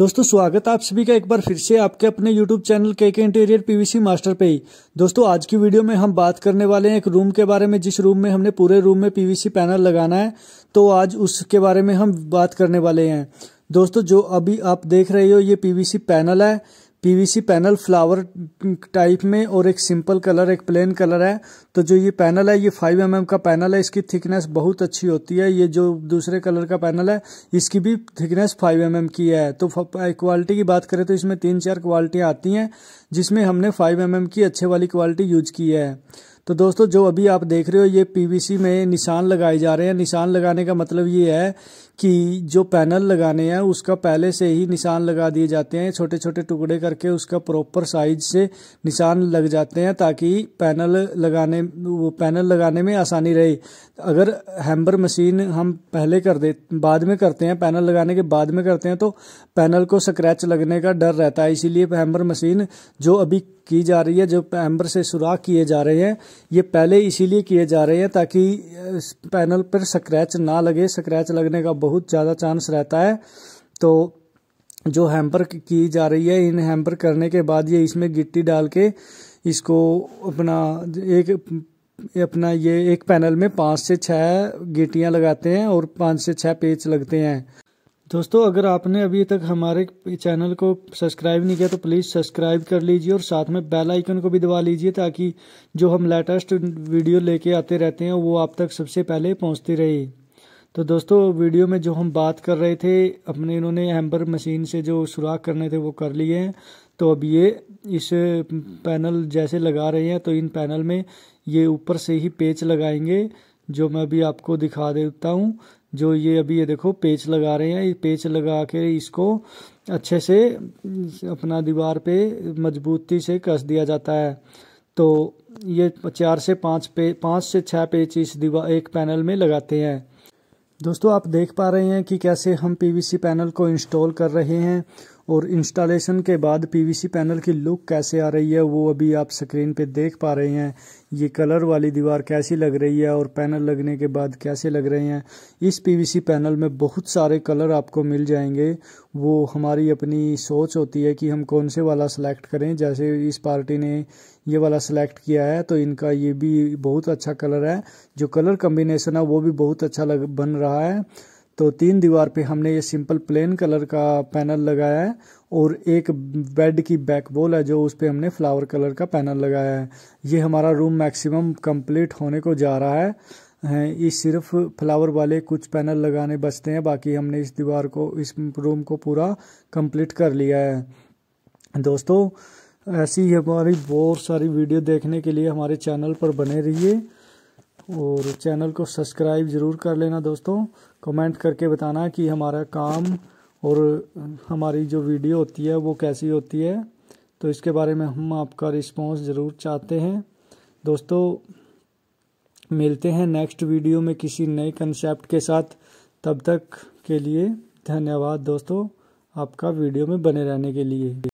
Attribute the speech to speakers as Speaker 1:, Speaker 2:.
Speaker 1: दोस्तों स्वागत आप सभी का एक बार फिर से आपके अपने YouTube चैनल के के इंटीरियर पीवीसी मास्टर पे ही दोस्तों आज की वीडियो में हम बात करने वाले हैं एक रूम के बारे में जिस रूम में हमने पूरे रूम में पीवीसी पैनल लगाना है तो आज उसके बारे में हम बात करने वाले हैं दोस्तों जो अभी आप देख रहे हो ये पीवीसी पैनल है पीवीसी पैनल फ्लावर टाइप में और एक सिंपल कलर एक प्लेन कलर है तो जो ये पैनल है ये फाइव एम mm का पैनल है इसकी थिकनेस बहुत अच्छी होती है ये जो दूसरे कलर का पैनल है इसकी भी थिकनेस फाइव एम mm की है तो क्वालिटी की बात करें तो इसमें तीन चार क्वालिटियाँ आती हैं जिसमें हमने फाइव एम mm की अच्छे वाली क्वालिटी यूज की है तो दोस्तों जो अभी आप देख रहे हो ये पीवीसी में निशान लगाए जा रहे हैं निशान लगाने का मतलब ये है कि जो पैनल लगाने हैं उसका पहले से ही निशान लगा दिए जाते हैं छोटे छोटे टुकड़े करके उसका प्रॉपर साइज से निशान लग जाते हैं ताकि पैनल लगाने वो पैनल लगाने में आसानी रहे अगर हैम्बर मशीन हम पहले कर दे बाद में करते हैं पैनल लगाने के बाद में करते हैं तो पैनल को स्क्रैच लगने का डर रहता है इसीलिए हैम्बर मशीन जो अभी की जा रही है जो पैम्बर से सुराख किए जा रहे हैं ये पहले इसीलिए किए जा रहे हैं ताकि पैनल पर स्क्रैच ना लगे स्क्रैच लगने का बहुत ज़्यादा चांस रहता है तो जो हैम्पर की जा रही है इन हैम्पर करने के बाद ये इसमें गिट्टी डाल के इसको अपना एक अपना ये एक पैनल में पाँच से छः गिटियाँ लगाते हैं और पाँच से छः पेच लगते हैं दोस्तों अगर आपने अभी तक हमारे चैनल को सब्सक्राइब नहीं किया तो प्लीज़ सब्सक्राइब कर लीजिए और साथ में बेल आइकन को भी दबा लीजिए ताकि जो हम लेटेस्ट वीडियो लेके आते रहते हैं वो आप तक सबसे पहले पहुंचती रहे तो दोस्तों वीडियो में जो हम बात कर रहे थे अपने इन्होंने हैम्बर मशीन से जो सुराख करने थे वो कर लिए हैं तो अब ये इस पैनल जैसे लगा रहे हैं तो इन पैनल में ये ऊपर से ही पेच लगाएंगे जो मैं अभी आपको दिखा देता हूँ जो ये अभी ये देखो पेच लगा रहे हैं ये पेच लगा के इसको अच्छे से अपना दीवार पे मजबूती से कस दिया जाता है तो ये चार से पाँच पे पाँच से छः पेच इस दीवार एक पैनल में लगाते हैं दोस्तों आप देख पा रहे हैं कि कैसे हम पीवीसी पैनल को इंस्टॉल कर रहे हैं और इंस्टॉलेशन के बाद पीवीसी पैनल की लुक कैसे आ रही है वो अभी आप स्क्रीन पे देख पा रहे हैं ये कलर वाली दीवार कैसी लग रही है और पैनल लगने के बाद कैसे लग रहे हैं इस पीवीसी पैनल में बहुत सारे कलर आपको मिल जाएंगे वो हमारी अपनी सोच होती है कि हम कौन से वाला सेलेक्ट करें जैसे इस पार्टी ने ये वाला सेलेक्ट किया है तो इनका ये भी बहुत अच्छा कलर है जो कलर कम्बिनेसन है वो भी बहुत अच्छा लग बन रहा है तो तीन दीवार पे हमने ये सिंपल प्लेन कलर का पैनल लगाया है और एक बेड की बैक वॉल है जो उस पर हमने फ्लावर कलर का पैनल लगाया है ये हमारा रूम मैक्सिमम कंप्लीट होने को जा रहा है ये सिर्फ फ्लावर वाले कुछ पैनल लगाने बचते हैं बाकी हमने इस दीवार को इस रूम को पूरा कंप्लीट कर लिया है दोस्तों ऐसी ही हमारी बहुत सारी वीडियो देखने के लिए हमारे चैनल पर बने रहिए और चैनल को सब्सक्राइब ज़रूर कर लेना दोस्तों कमेंट करके बताना कि हमारा काम और हमारी जो वीडियो होती है वो कैसी होती है तो इसके बारे में हम आपका रिस्पांस ज़रूर चाहते हैं दोस्तों मिलते हैं नेक्स्ट वीडियो में किसी नए कंसेप्ट के साथ तब तक के लिए धन्यवाद दोस्तों आपका वीडियो में बने रहने के लिए